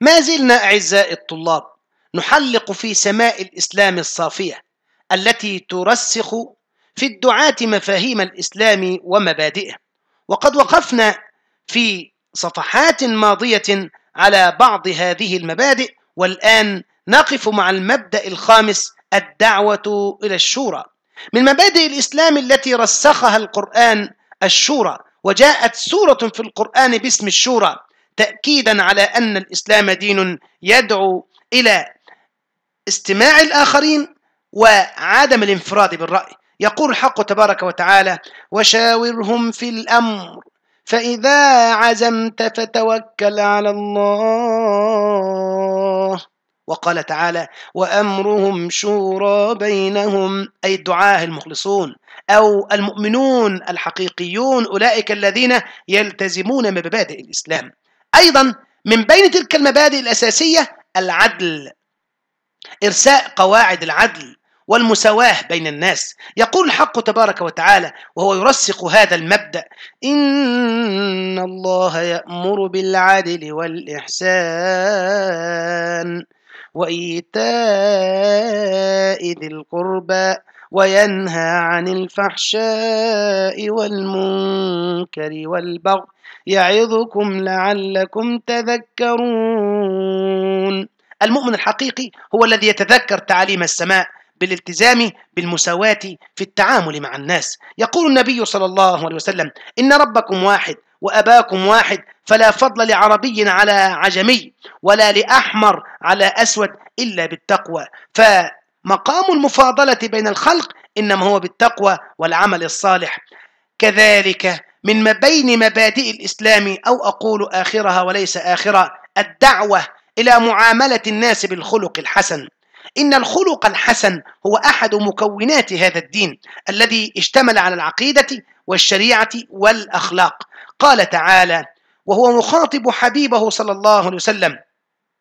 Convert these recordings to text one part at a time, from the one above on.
ما زلنا أعزائي الطلاب نحلق في سماء الإسلام الصافية التي ترسخ في الدعاة مفاهيم الإسلام ومبادئه وقد وقفنا في صفحات ماضية على بعض هذه المبادئ والآن نقف مع المبدأ الخامس الدعوة إلى الشورى من مبادئ الإسلام التي رسخها القرآن الشورى وجاءت سورة في القرآن باسم الشورى تأكيدا على أن الإسلام دين يدعو إلى استماع الآخرين وعدم الانفراد بالرأي يقول الحق تبارك وتعالى وشاورهم في الأمر فإذا عزمت فتوكل على الله وقال تعالى وأمرهم شورى بينهم أي الدعاة المخلصون أو المؤمنون الحقيقيون أولئك الذين يلتزمون مبادئ الإسلام أيضا من بين تلك المبادئ الأساسية العدل إرساء قواعد العدل والمساواة بين الناس يقول الحق تبارك وتعالى وهو يرسخ هذا المبدأ إن الله يأمر بالعدل والإحسان وإيتاء ذي القربى وينهى عن الفحشاء والمنكر والبغي يعظكم لعلكم تذكرون المؤمن الحقيقي هو الذي يتذكر تعاليم السماء بالالتزام بالمساواة في التعامل مع الناس يقول النبي صلى الله عليه وسلم إن ربكم واحد وأباكم واحد فلا فضل لعربي على عجمي ولا لأحمر على أسود إلا بالتقوى ف مقام المفاضلة بين الخلق إنما هو بالتقوى والعمل الصالح كذلك من بين مبادئ الإسلام أو أقول آخرها وليس آخرة الدعوة إلى معاملة الناس بالخلق الحسن إن الخلق الحسن هو أحد مكونات هذا الدين الذي اشتمل على العقيدة والشريعة والأخلاق قال تعالى وهو مخاطب حبيبه صلى الله عليه وسلم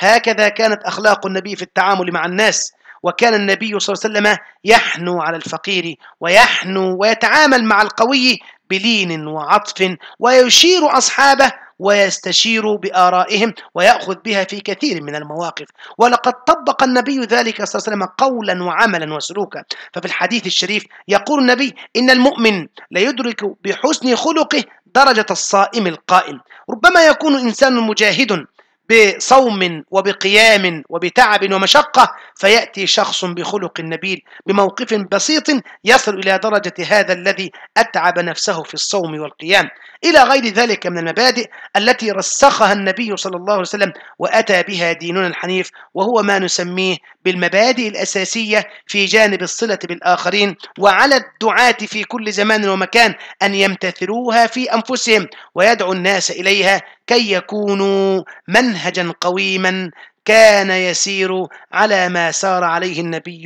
هكذا كانت أخلاق النبي في التعامل مع الناس وكان النبي صلى الله عليه وسلم يحنو على الفقير ويحنو ويتعامل مع القوي بلين وعطف ويشير أصحابه ويستشير بآرائهم ويأخذ بها في كثير من المواقف ولقد طبق النبي ذلك صلى الله عليه وسلم قولا وعملا وسلوكا ففي الحديث الشريف يقول النبي إن المؤمن ليدرك بحسن خلقه درجة الصائم القائم ربما يكون إنسان مجاهد بصوم وبقيام وبتعب ومشقة فيأتي شخص بخلق نبيل بموقف بسيط يصل إلى درجة هذا الذي أتعب نفسه في الصوم والقيام إلى غير ذلك من المبادئ التي رسخها النبي صلى الله عليه وسلم وأتى بها ديننا الحنيف وهو ما نسميه بالمبادئ الأساسية في جانب الصلة بالآخرين وعلى الدعاة في كل زمان ومكان أن يمتثلوها في أنفسهم ويدعو الناس إليها كي يكونوا منهجا قويما كان يسير على ما سار عليه النبي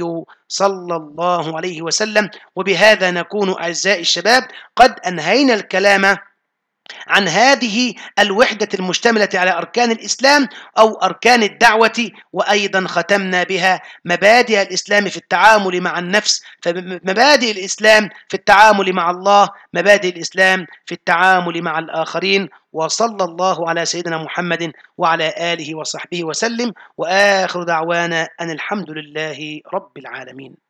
صلى الله عليه وسلم وبهذا نكون أعزائي الشباب قد أنهينا الكلام عن هذه الوحدة المشتملة على أركان الإسلام أو أركان الدعوة وأيضا ختمنا بها مبادئ الإسلام في التعامل مع النفس فمبادئ الإسلام في التعامل مع الله مبادئ الإسلام في التعامل مع الآخرين وصلى الله على سيدنا محمد وعلى آله وصحبه وسلم وآخر دعوانا أن الحمد لله رب العالمين